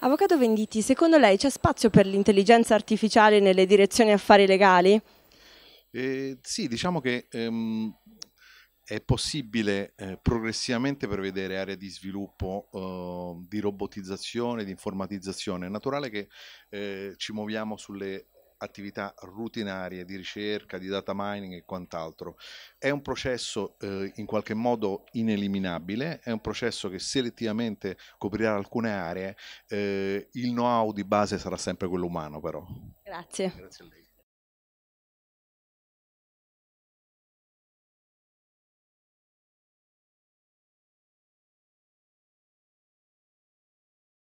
Avvocato Venditti, secondo lei c'è spazio per l'intelligenza artificiale nelle direzioni affari legali? Eh, sì, diciamo che ehm, è possibile eh, progressivamente prevedere aree di sviluppo eh, di robotizzazione, di informatizzazione. È naturale che eh, ci muoviamo sulle attività rutinarie di ricerca, di data mining e quant'altro. È un processo eh, in qualche modo ineliminabile, è un processo che selettivamente coprirà alcune aree, eh, il know-how di base sarà sempre quello umano però. Grazie. Grazie a lei.